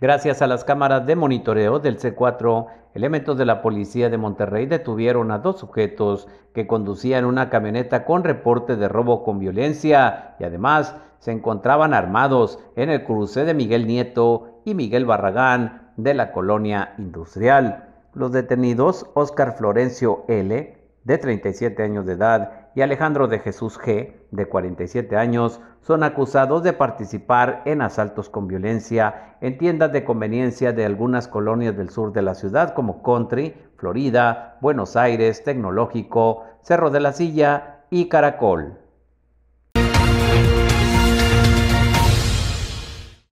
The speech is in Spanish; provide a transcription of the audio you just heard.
Gracias a las cámaras de monitoreo del C4, elementos de la policía de Monterrey detuvieron a dos sujetos que conducían una camioneta con reporte de robo con violencia y además se encontraban armados en el cruce de Miguel Nieto y Miguel Barragán de la colonia industrial. Los detenidos, Oscar Florencio L., de 37 años de edad, y Alejandro de Jesús G., de 47 años, son acusados de participar en asaltos con violencia en tiendas de conveniencia de algunas colonias del sur de la ciudad como Country, Florida, Buenos Aires, Tecnológico, Cerro de la Silla y Caracol.